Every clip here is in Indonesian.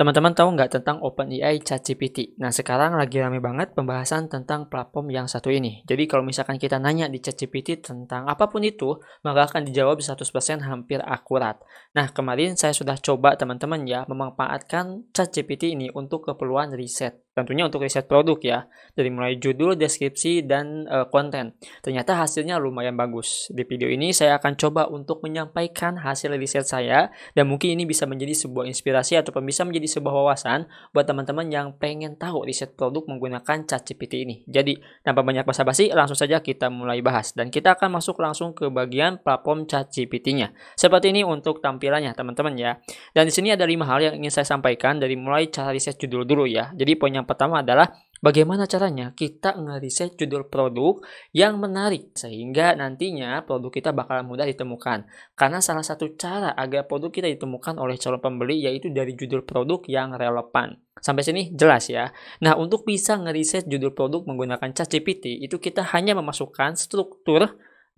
Teman-teman tahu nggak tentang OpenAI ChatGPT? Nah sekarang lagi rame banget pembahasan tentang platform yang satu ini. Jadi kalau misalkan kita nanya di ChatGPT tentang apapun itu, maka akan dijawab 100% hampir akurat. Nah kemarin saya sudah coba teman-teman ya memanfaatkan ChatGPT ini untuk keperluan riset. Tentunya untuk riset produk ya, dari mulai judul, deskripsi, dan e, konten. Ternyata hasilnya lumayan bagus. Di video ini saya akan coba untuk menyampaikan hasil riset saya dan mungkin ini bisa menjadi sebuah inspirasi atau bisa menjadi sebuah wawasan buat teman-teman yang pengen tahu riset produk menggunakan ChatGPT ini. Jadi, tanpa banyak basa-basi, langsung saja kita mulai bahas dan kita akan masuk langsung ke bagian platform ChatGPT-nya. Seperti ini untuk tampilannya, teman-teman ya. Dan di sini ada lima hal yang ingin saya sampaikan dari mulai cara riset judul dulu ya. Jadi, punya yang pertama adalah bagaimana caranya kita ngeriset judul produk yang menarik sehingga nantinya produk kita bakal mudah ditemukan. Karena salah satu cara agar produk kita ditemukan oleh calon pembeli yaitu dari judul produk yang relevan. Sampai sini jelas ya. Nah, untuk bisa ngeriset judul produk menggunakan ChatGPT itu kita hanya memasukkan struktur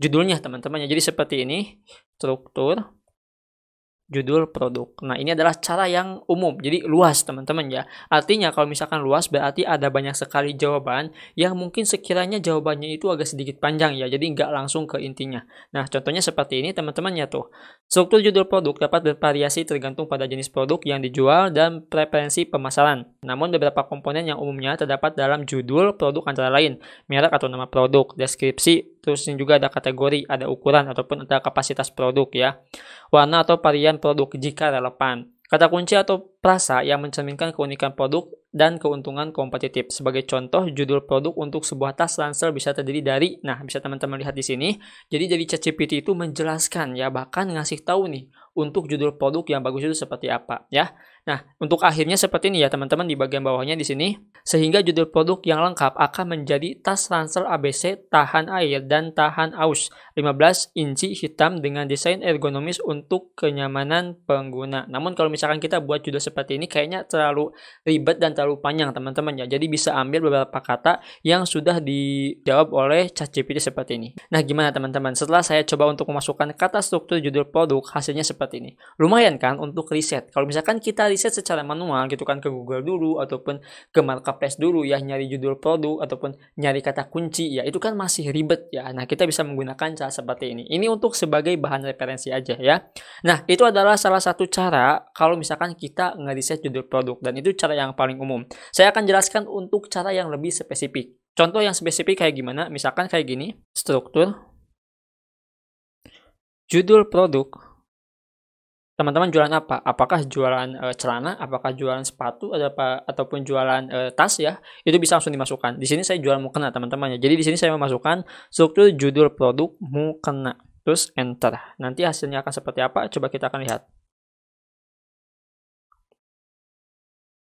judulnya teman-teman Jadi seperti ini, struktur judul produk. Nah, ini adalah cara yang umum, jadi luas teman-teman ya. Artinya kalau misalkan luas berarti ada banyak sekali jawaban yang mungkin sekiranya jawabannya itu agak sedikit panjang ya, jadi nggak langsung ke intinya. Nah, contohnya seperti ini teman-teman ya tuh. Struktur judul produk dapat bervariasi tergantung pada jenis produk yang dijual dan preferensi pemasaran. Namun beberapa komponen yang umumnya terdapat dalam judul produk antara lain, merek atau nama produk, deskripsi, terus ini juga ada kategori, ada ukuran ataupun ada kapasitas produk ya. Warna atau varian produk jika relevan. Kata kunci atau rasa yang mencerminkan keunikan produk dan keuntungan kompetitif. Sebagai contoh, judul produk untuk sebuah tas ransel bisa terdiri dari, nah bisa teman-teman lihat di sini. Jadi dari ChatGPT itu menjelaskan ya bahkan ngasih tahu nih untuk judul produk yang bagus itu seperti apa ya. Nah, untuk akhirnya seperti ini ya teman-teman di bagian bawahnya di sini sehingga judul produk yang lengkap akan menjadi tas ransel ABC tahan air dan tahan aus 15 inci hitam dengan desain ergonomis untuk kenyamanan pengguna. Namun kalau misalkan kita buat judul seperti ini kayaknya terlalu ribet dan terlalu panjang teman-teman ya. Jadi bisa ambil beberapa kata yang sudah dijawab oleh ChatGPT seperti ini. Nah gimana teman-teman? Setelah saya coba untuk memasukkan kata struktur judul produk, hasilnya seperti ini. Lumayan kan untuk riset. Kalau misalkan kita riset secara manual gitu kan ke Google dulu ataupun ke marketplace dulu ya nyari judul produk ataupun nyari kata kunci ya itu kan masih ribet ya. Nah kita bisa menggunakan cara seperti ini. Ini untuk sebagai bahan referensi aja ya. Nah itu adalah salah satu cara kalau misalkan kita ngeriset judul produk dan itu cara yang paling umum. Saya akan jelaskan untuk cara yang lebih spesifik. Contoh yang spesifik kayak gimana? Misalkan kayak gini, struktur judul produk. Teman-teman jualan apa? Apakah jualan e, celana, apakah jualan sepatu apa ataupun jualan e, tas ya? Itu bisa langsung dimasukkan. Di sini saya jualan mukena, teman-teman ya. Jadi di sini saya memasukkan struktur judul produk mukena. Terus enter. Nanti hasilnya akan seperti apa? Coba kita akan lihat.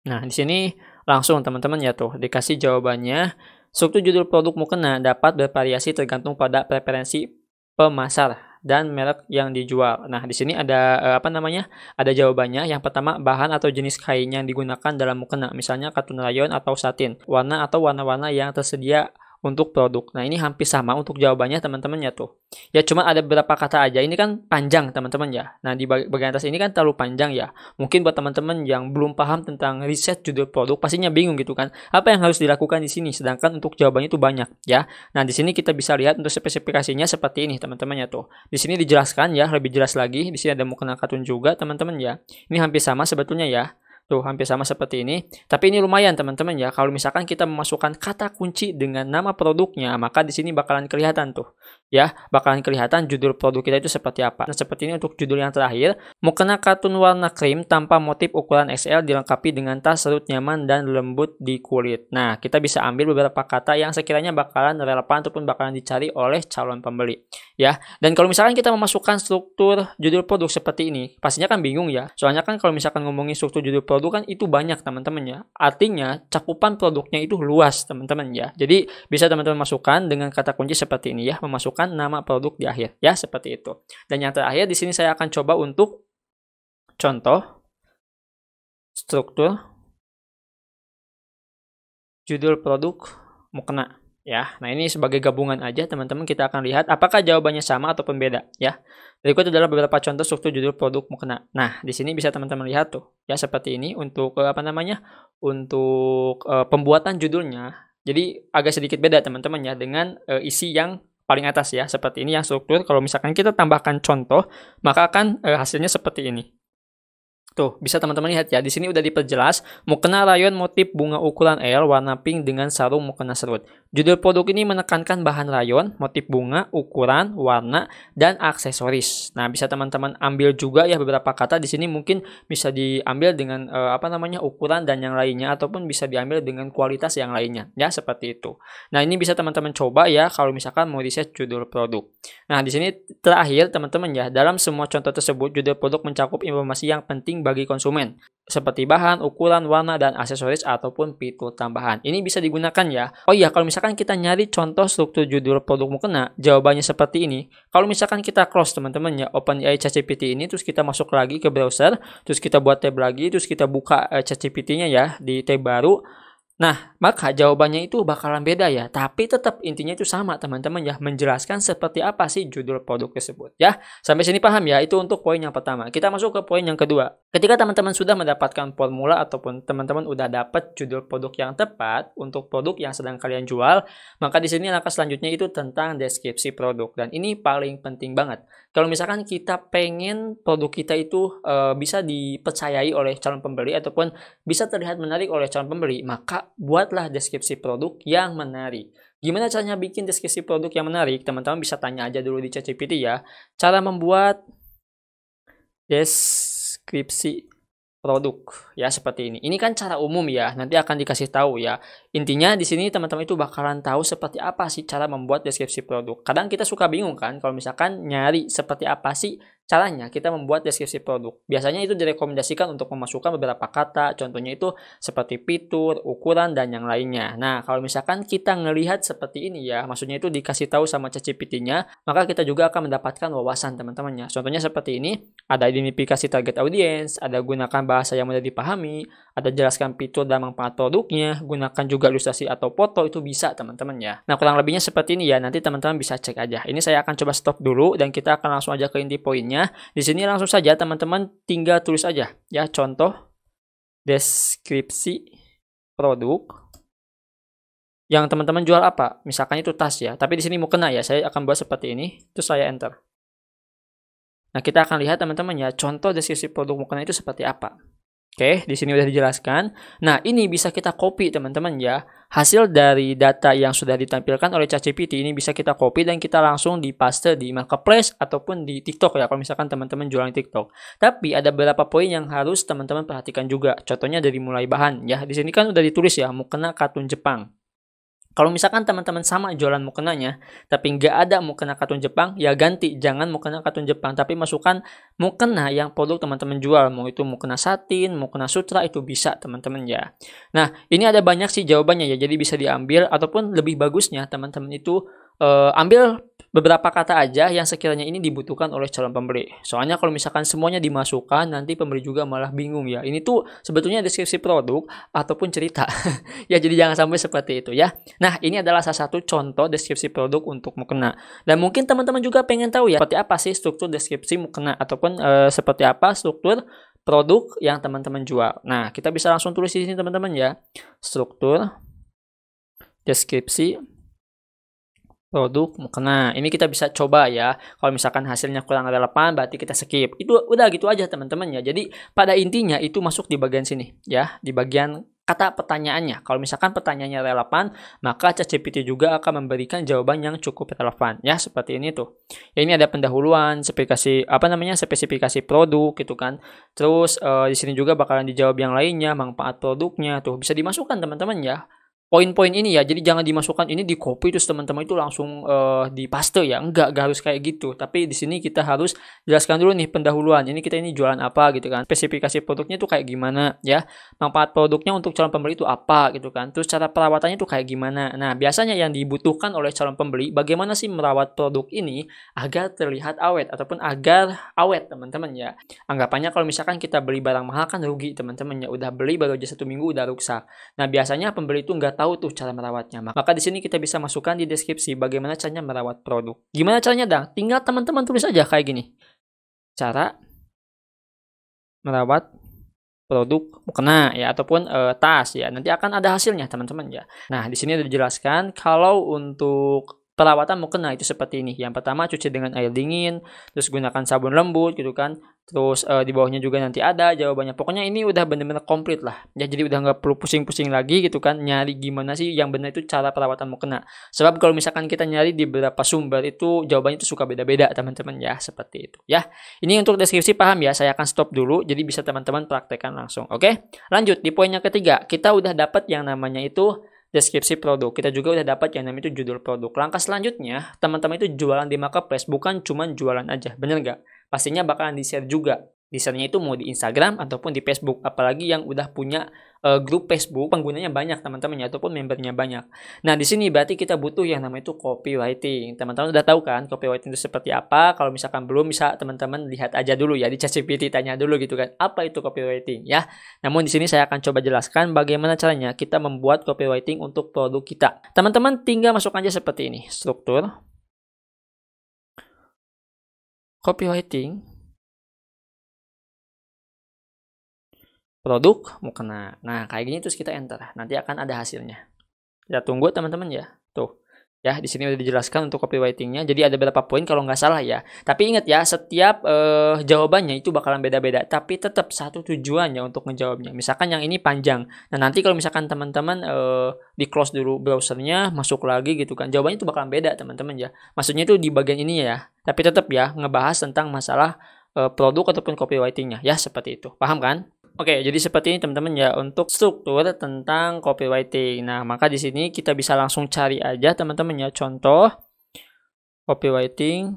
Nah, di sini langsung teman-teman ya tuh dikasih jawabannya. Struktur judul produk mukena dapat bervariasi tergantung pada preferensi pemasar dan merek yang dijual. Nah, di sini ada eh, apa namanya? Ada jawabannya. Yang pertama, bahan atau jenis kain yang digunakan dalam mukena, misalnya katun rayon atau satin. Warna atau warna-warna yang tersedia untuk produk. Nah, ini hampir sama untuk jawabannya teman-teman ya tuh. Ya cuma ada beberapa kata aja. Ini kan panjang teman-teman ya. Nah, di bagian atas ini kan terlalu panjang ya. Mungkin buat teman-teman yang belum paham tentang riset judul produk pastinya bingung gitu kan. Apa yang harus dilakukan di sini? Sedangkan untuk jawabannya itu banyak ya. Nah, di sini kita bisa lihat untuk spesifikasinya seperti ini teman-teman ya tuh. Di sini dijelaskan ya, lebih jelas lagi. Di sini ada mukena katun juga teman-teman ya. Ini hampir sama sebetulnya ya. Tuh, hampir sama seperti ini. Tapi ini lumayan teman-teman ya. Kalau misalkan kita memasukkan kata kunci dengan nama produknya, maka di sini bakalan kelihatan tuh ya bakalan kelihatan judul produk kita itu seperti apa. Nah, seperti ini untuk judul yang terakhir, mukena katun warna krim tanpa motif ukuran XL dilengkapi dengan tas serut nyaman dan lembut di kulit. Nah, kita bisa ambil beberapa kata yang sekiranya bakalan relevan ataupun bakalan dicari oleh calon pembeli, ya. Dan kalau misalkan kita memasukkan struktur judul produk seperti ini, pastinya kan bingung ya. Soalnya kan kalau misalkan ngomongin struktur judul produk kan itu banyak teman-teman ya. Artinya cakupan produknya itu luas teman-teman ya. Jadi bisa teman-teman masukkan dengan kata kunci seperti ini ya, memasukkan masukkan nama produk di akhir. Ya, seperti itu. Dan yang terakhir di sini saya akan coba untuk contoh struktur judul produk mukena ya. Nah, ini sebagai gabungan aja teman-teman kita akan lihat apakah jawabannya sama atau pembeda ya. Berikut adalah beberapa contoh struktur judul produk mukena. Nah, di sini bisa teman-teman lihat tuh ya seperti ini untuk eh, apa namanya? untuk uh, pembuatan judulnya. Jadi agak sedikit beda teman-teman ya dengan uh, isi yang paling atas ya seperti ini yang struktur kalau misalkan kita tambahkan contoh maka akan eh, hasilnya seperti ini Tuh, gitu. bisa teman-teman lihat ya. Di sini udah diperjelas, mukena rayon motif bunga ukuran L warna pink dengan sarung mukena serut. Judul produk ini menekankan bahan rayon, motif bunga, ukuran, warna, dan aksesoris. Nah, bisa teman-teman ambil juga ya beberapa kata di sini mungkin bisa diambil dengan e, apa namanya ukuran dan yang lainnya ataupun bisa diambil dengan kualitas yang lainnya ya seperti itu. Nah, ini bisa teman-teman coba ya kalau misalkan mau riset judul produk. Nah, di sini terakhir teman-teman ya, dalam semua contoh tersebut judul produk mencakup informasi yang penting bagi konsumen seperti bahan, ukuran, warna, dan aksesoris ataupun fitur tambahan. Ini bisa digunakan ya. Oh iya, kalau misalkan kita nyari contoh struktur judul produk mukena, jawabannya seperti ini. Kalau misalkan kita cross teman-teman ya, OpenAI ChatGPT ini, terus kita masuk lagi ke browser, terus kita buat tab lagi, terus kita buka eh, ChatGPT-nya ya di tab baru. Nah, maka jawabannya itu bakalan beda ya. Tapi tetap intinya itu sama teman-teman ya, menjelaskan seperti apa sih judul produk tersebut ya. Sampai sini paham ya, itu untuk poin yang pertama. Kita masuk ke poin yang kedua. Ketika teman-teman sudah mendapatkan formula ataupun teman-teman udah dapat judul produk yang tepat untuk produk yang sedang kalian jual, maka di sini langkah selanjutnya itu tentang deskripsi produk dan ini paling penting banget. Kalau misalkan kita pengen produk kita itu e, bisa dipercayai oleh calon pembeli ataupun bisa terlihat menarik oleh calon pembeli, maka buat buatlah deskripsi produk yang menarik. Gimana caranya bikin deskripsi produk yang menarik? Teman-teman bisa tanya aja dulu di ChatGPT ya. Cara membuat deskripsi produk ya seperti ini. Ini kan cara umum ya, nanti akan dikasih tahu ya. Intinya di sini teman-teman itu bakalan tahu seperti apa sih cara membuat deskripsi produk. Kadang kita suka bingung kan kalau misalkan nyari seperti apa sih Caranya kita membuat deskripsi produk. Biasanya itu direkomendasikan untuk memasukkan beberapa kata, contohnya itu seperti fitur, ukuran, dan yang lainnya. Nah, kalau misalkan kita ngelihat seperti ini ya, maksudnya itu dikasih tahu sama CCPT-nya, maka kita juga akan mendapatkan wawasan teman-temannya. Contohnya seperti ini, ada identifikasi target audiens, ada gunakan bahasa yang mudah dipahami, ada jelaskan fitur dan manfaat produknya, gunakan juga ilustrasi atau foto itu bisa teman-teman ya. Nah, kurang lebihnya seperti ini ya, nanti teman-teman bisa cek aja. Ini saya akan coba stop dulu dan kita akan langsung aja ke inti poinnya contohnya. Di sini langsung saja teman-teman tinggal tulis aja ya contoh deskripsi produk yang teman-teman jual apa. Misalkan itu tas ya, tapi di sini mau kena ya. Saya akan buat seperti ini, terus saya enter. Nah, kita akan lihat teman-teman ya contoh deskripsi produk mukena itu seperti apa. Oke, di sini sudah dijelaskan. Nah, ini bisa kita copy teman-teman ya. Hasil dari data yang sudah ditampilkan oleh ChatGPT ini bisa kita copy dan kita langsung di paste di marketplace ataupun di TikTok ya kalau misalkan teman-teman jualan TikTok. Tapi ada beberapa poin yang harus teman-teman perhatikan juga. Contohnya dari mulai bahan ya. Di sini kan udah ditulis ya, mau kena katun Jepang. Kalau misalkan teman-teman sama jualan mukenanya, tapi nggak ada mukena katun Jepang, ya ganti. Jangan mukena katun Jepang, tapi masukkan mukena yang produk teman-teman jual. Mau itu mukena satin, mukena sutra, itu bisa teman-teman ya. Nah, ini ada banyak sih jawabannya ya, jadi bisa diambil. Ataupun lebih bagusnya teman-teman itu eh, ambil beberapa kata aja yang sekiranya ini dibutuhkan oleh calon pembeli. Soalnya kalau misalkan semuanya dimasukkan, nanti pembeli juga malah bingung ya. Ini tuh sebetulnya deskripsi produk ataupun cerita. ya jadi jangan sampai seperti itu ya. Nah ini adalah salah satu contoh deskripsi produk untuk mukena. Dan mungkin teman-teman juga pengen tahu ya, seperti apa sih struktur deskripsi mukena ataupun e, seperti apa struktur produk yang teman-teman jual. Nah kita bisa langsung tulis di sini teman-teman ya. Struktur deskripsi produk mukena. Ini kita bisa coba ya. Kalau misalkan hasilnya kurang relevan berarti kita skip. Itu udah gitu aja teman-teman ya. Jadi pada intinya itu masuk di bagian sini ya, di bagian kata pertanyaannya. Kalau misalkan pertanyaannya relevan, maka ChatGPT juga akan memberikan jawaban yang cukup relevan ya seperti ini tuh. Ya, ini ada pendahuluan, spesifikasi apa namanya? spesifikasi produk gitu kan. Terus uh, di sini juga bakalan dijawab yang lainnya, manfaat produknya tuh bisa dimasukkan teman-teman ya poin-poin ini ya jadi jangan dimasukkan ini di copy terus teman-teman itu langsung uh, di paste ya enggak enggak harus kayak gitu tapi di sini kita harus jelaskan dulu nih pendahuluan ini kita ini jualan apa gitu kan spesifikasi produknya tuh kayak gimana ya manfaat produknya untuk calon pembeli itu apa gitu kan terus cara perawatannya tuh kayak gimana nah biasanya yang dibutuhkan oleh calon pembeli bagaimana sih merawat produk ini agar terlihat awet ataupun agar awet teman-teman ya anggapannya kalau misalkan kita beli barang mahal kan rugi teman-teman ya udah beli baru aja satu minggu udah rusak nah biasanya pembeli itu enggak tahu tuh cara merawatnya. Maka di sini kita bisa masukkan di deskripsi bagaimana caranya merawat produk. Gimana caranya dah Tinggal teman-teman tulis aja kayak gini. Cara merawat produk mukena ya ataupun e, tas ya nanti akan ada hasilnya teman-teman ya nah di sini dijelaskan kalau untuk perawatan mukena itu seperti ini. Yang pertama cuci dengan air dingin, terus gunakan sabun lembut gitu kan. Terus e, di bawahnya juga nanti ada jawabannya. Pokoknya ini udah bener-bener komplit lah. Ya jadi udah nggak perlu pusing-pusing lagi gitu kan nyari gimana sih yang benar itu cara perawatan mukena. Sebab kalau misalkan kita nyari di beberapa sumber itu jawabannya itu suka beda-beda teman-teman ya seperti itu ya. Ini untuk deskripsi paham ya. Saya akan stop dulu jadi bisa teman-teman praktekkan langsung. Oke. Lanjut di poin yang ketiga kita udah dapat yang namanya itu deskripsi produk. Kita juga udah dapat yang namanya itu judul produk. Langkah selanjutnya, teman-teman itu jualan di marketplace bukan cuma jualan aja, bener nggak? Pastinya bakalan di-share juga Desainnya itu mau di Instagram ataupun di Facebook, apalagi yang udah punya uh, grup Facebook penggunanya banyak teman-teman ataupun membernya banyak. Nah di sini berarti kita butuh yang namanya itu copywriting. Teman-teman sudah tahu kan copywriting itu seperti apa? Kalau misalkan belum bisa teman-teman lihat aja dulu ya di ChatGPT tanya dulu gitu kan apa itu copywriting ya. Namun di sini saya akan coba jelaskan bagaimana caranya kita membuat copywriting untuk produk kita. Teman-teman tinggal masuk aja seperti ini struktur copywriting produk mau kena, Nah, kayak gini terus kita enter. Nanti akan ada hasilnya. Kita ya, tunggu teman-teman ya. Tuh. Ya, di sini udah dijelaskan untuk copywritingnya. Jadi ada berapa poin kalau nggak salah ya. Tapi ingat ya, setiap eh, jawabannya itu bakalan beda-beda. Tapi tetap satu tujuannya untuk menjawabnya. Misalkan yang ini panjang. Nah, nanti kalau misalkan teman-teman eh, di close dulu browsernya, masuk lagi gitu kan. Jawabannya itu bakalan beda teman-teman ya. Maksudnya itu di bagian ini ya. Tapi tetap ya, ngebahas tentang masalah eh, produk ataupun copywritingnya. Ya, seperti itu. Paham kan? Oke, jadi seperti ini teman-teman ya untuk struktur tentang copywriting. Nah, maka di sini kita bisa langsung cari aja teman-teman ya contoh copywriting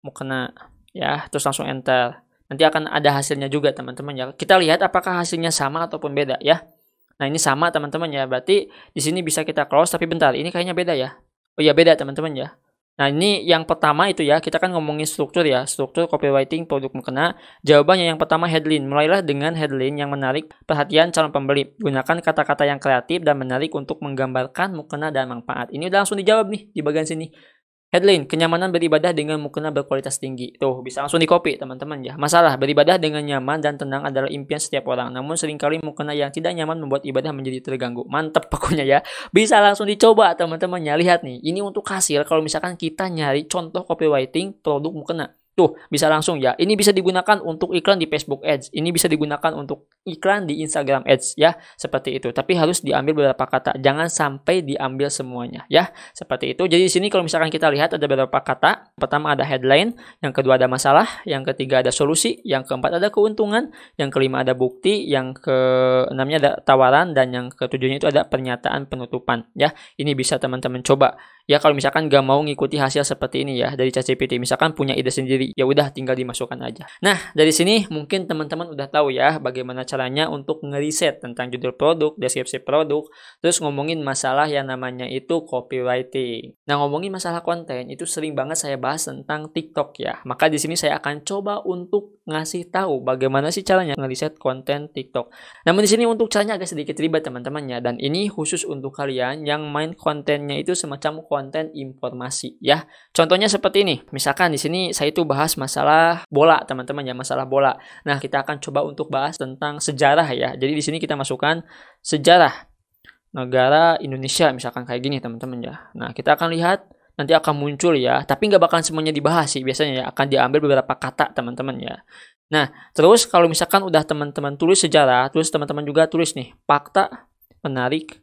mukena ya, terus langsung enter. Nanti akan ada hasilnya juga teman-teman ya. Kita lihat apakah hasilnya sama ataupun beda ya. Nah, ini sama teman-teman ya. Berarti di sini bisa kita close tapi bentar, ini kayaknya beda ya. Oh iya beda teman-teman ya. Nah, ini yang pertama itu ya, kita kan ngomongin struktur ya, struktur copywriting produk mukena. Jawabannya yang pertama headline. Mulailah dengan headline yang menarik perhatian calon pembeli. Gunakan kata-kata yang kreatif dan menarik untuk menggambarkan mukena dan manfaat. Ini udah langsung dijawab nih di bagian sini. Headline, kenyamanan beribadah dengan mukena berkualitas tinggi. Tuh, bisa langsung di di-copy teman-teman ya. Masalah, beribadah dengan nyaman dan tenang adalah impian setiap orang. Namun seringkali mukena yang tidak nyaman membuat ibadah menjadi terganggu. Mantep pokoknya ya. Bisa langsung dicoba teman-teman ya. Lihat nih, ini untuk hasil kalau misalkan kita nyari contoh copywriting produk mukena. Tuh, bisa langsung ya. Ini bisa digunakan untuk iklan di Facebook Ads. Ini bisa digunakan untuk iklan di Instagram Ads ya. Seperti itu. Tapi harus diambil beberapa kata. Jangan sampai diambil semuanya ya. Seperti itu. Jadi di sini kalau misalkan kita lihat ada beberapa kata. Pertama ada headline, yang kedua ada masalah, yang ketiga ada solusi, yang keempat ada keuntungan, yang kelima ada bukti, yang keenamnya ada tawaran dan yang ketujuhnya itu ada pernyataan penutupan ya. Ini bisa teman-teman coba ya kalau misalkan gak mau ngikuti hasil seperti ini ya dari ChatGPT misalkan punya ide sendiri ya udah tinggal dimasukkan aja nah dari sini mungkin teman-teman udah tahu ya bagaimana caranya untuk ngeriset tentang judul produk deskripsi produk terus ngomongin masalah yang namanya itu copywriting nah ngomongin masalah konten itu sering banget saya bahas tentang TikTok ya maka di sini saya akan coba untuk ngasih tahu bagaimana sih caranya ngeriset konten TikTok. Namun di sini untuk caranya agak sedikit ribet teman teman ya dan ini khusus untuk kalian yang main kontennya itu semacam konten informasi ya. Contohnya seperti ini. Misalkan di sini saya itu bahas masalah bola teman-teman ya, masalah bola. Nah, kita akan coba untuk bahas tentang sejarah ya. Jadi di sini kita masukkan sejarah negara Indonesia misalkan kayak gini teman-teman ya. Nah, kita akan lihat nanti akan muncul ya. Tapi nggak bakalan semuanya dibahas sih biasanya ya. Akan diambil beberapa kata teman-teman ya. Nah, terus kalau misalkan udah teman-teman tulis sejarah, terus teman-teman juga tulis nih, fakta menarik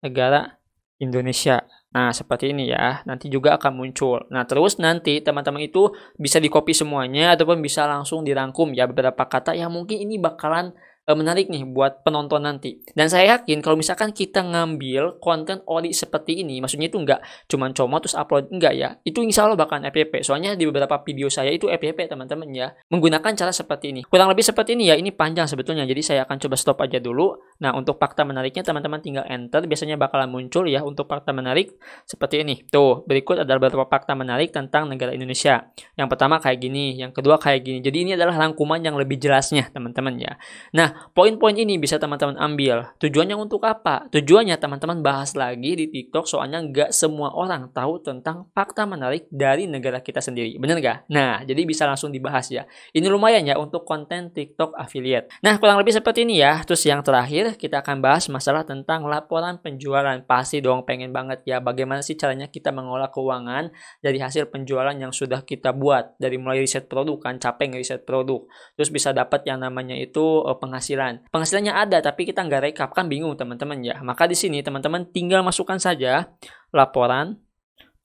negara Indonesia. Nah, seperti ini ya. Nanti juga akan muncul. Nah, terus nanti teman-teman itu bisa di-copy semuanya ataupun bisa langsung dirangkum ya beberapa kata yang mungkin ini bakalan Eh, menarik nih buat penonton nanti. Dan saya yakin kalau misalkan kita ngambil konten oli seperti ini, maksudnya itu nggak cuman cuma terus upload, enggak ya. Itu insya Allah bahkan FYP. Soalnya di beberapa video saya itu FYP teman-teman ya. Menggunakan cara seperti ini. Kurang lebih seperti ini ya, ini panjang sebetulnya. Jadi saya akan coba stop aja dulu. Nah untuk fakta menariknya teman-teman tinggal enter. Biasanya bakalan muncul ya untuk fakta menarik seperti ini. Tuh, berikut adalah beberapa fakta menarik tentang negara Indonesia. Yang pertama kayak gini, yang kedua kayak gini. Jadi ini adalah rangkuman yang lebih jelasnya teman-teman ya. Nah, poin-poin ini bisa teman-teman ambil. Tujuannya untuk apa? Tujuannya teman-teman bahas lagi di TikTok soalnya nggak semua orang tahu tentang fakta menarik dari negara kita sendiri. Bener nggak? Nah, jadi bisa langsung dibahas ya. Ini lumayan ya untuk konten TikTok affiliate. Nah, kurang lebih seperti ini ya. Terus yang terakhir, kita akan bahas masalah tentang laporan penjualan. Pasti dong pengen banget ya bagaimana sih caranya kita mengolah keuangan dari hasil penjualan yang sudah kita buat. Dari mulai riset produk kan, capek riset produk. Terus bisa dapat yang namanya itu eh, penghasilan penghasilan. Penghasilannya ada tapi kita nggak rekap kan bingung teman-teman ya. Maka di sini teman-teman tinggal masukkan saja laporan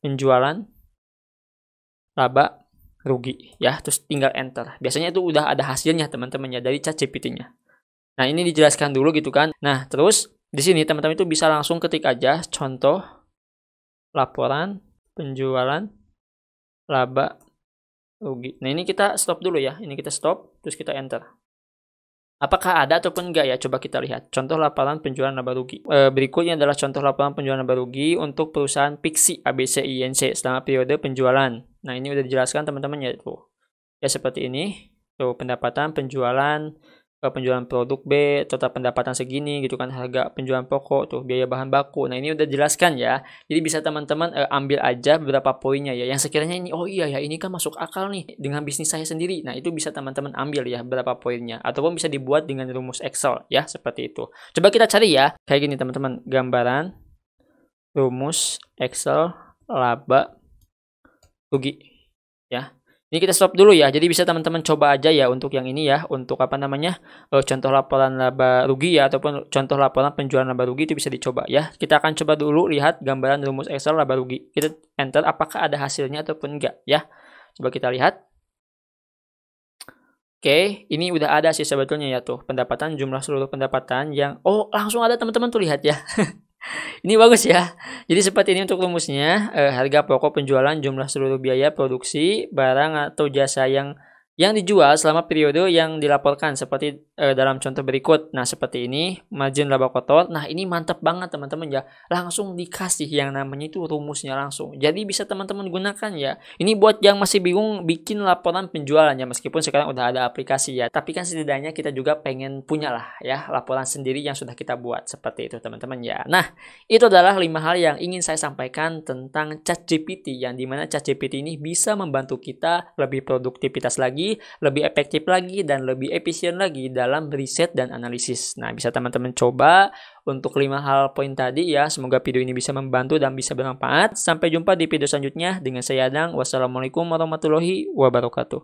penjualan laba rugi ya terus tinggal enter. Biasanya itu udah ada hasilnya teman-teman ya dari ChatGPT-nya. Nah, ini dijelaskan dulu gitu kan. Nah, terus di sini teman-teman itu bisa langsung ketik aja contoh laporan penjualan laba rugi. Nah, ini kita stop dulu ya. Ini kita stop terus kita enter. Apakah ada ataupun enggak ya? Coba kita lihat. Contoh laporan penjualan laba rugi. E, berikutnya adalah contoh laporan penjualan laba rugi untuk perusahaan Pixi ABC INC selama periode penjualan. Nah, ini udah dijelaskan teman-teman ya tuh. Ya seperti ini. Tuh pendapatan penjualan penjualan produk B, total pendapatan segini gitu kan harga penjualan pokok tuh biaya bahan baku. Nah, ini udah jelaskan ya. Jadi bisa teman-teman eh, ambil aja beberapa poinnya ya. Yang sekiranya ini oh iya ya ini kan masuk akal nih dengan bisnis saya sendiri. Nah, itu bisa teman-teman ambil ya beberapa poinnya ataupun bisa dibuat dengan rumus Excel ya seperti itu. Coba kita cari ya. Kayak gini teman-teman, gambaran rumus Excel laba rugi. Ini kita stop dulu ya. Jadi bisa teman-teman coba aja ya untuk yang ini ya, untuk apa namanya? E, contoh laporan laba rugi ya ataupun contoh laporan penjualan laba rugi itu bisa dicoba ya. Kita akan coba dulu lihat gambaran rumus Excel laba rugi. Kita enter apakah ada hasilnya ataupun enggak ya. Coba kita lihat. Oke, ini udah ada sih sebetulnya ya tuh pendapatan jumlah seluruh pendapatan yang oh langsung ada teman-teman tuh lihat ya. Ini bagus ya. Jadi seperti ini untuk rumusnya, eh, harga pokok penjualan jumlah seluruh biaya produksi barang atau jasa yang yang dijual selama periode yang dilaporkan seperti eh, dalam contoh berikut. Nah, seperti ini, margin laba kotor. Nah, ini mantap banget teman-teman ya. Langsung dikasih yang namanya itu rumusnya langsung. Jadi bisa teman-teman gunakan ya. Ini buat yang masih bingung bikin laporan penjualannya meskipun sekarang udah ada aplikasi ya. Tapi kan setidaknya kita juga pengen punya lah ya laporan sendiri yang sudah kita buat seperti itu teman-teman ya. Nah, itu adalah lima hal yang ingin saya sampaikan tentang ChatGPT yang dimana ChatGPT ini bisa membantu kita lebih produktivitas lagi, lebih efektif lagi dan lebih efisien lagi dalam dalam riset dan analisis. Nah, bisa teman-teman coba untuk lima hal poin tadi ya. Semoga video ini bisa membantu dan bisa bermanfaat. Sampai jumpa di video selanjutnya dengan saya Adang. Wassalamualaikum warahmatullahi wabarakatuh.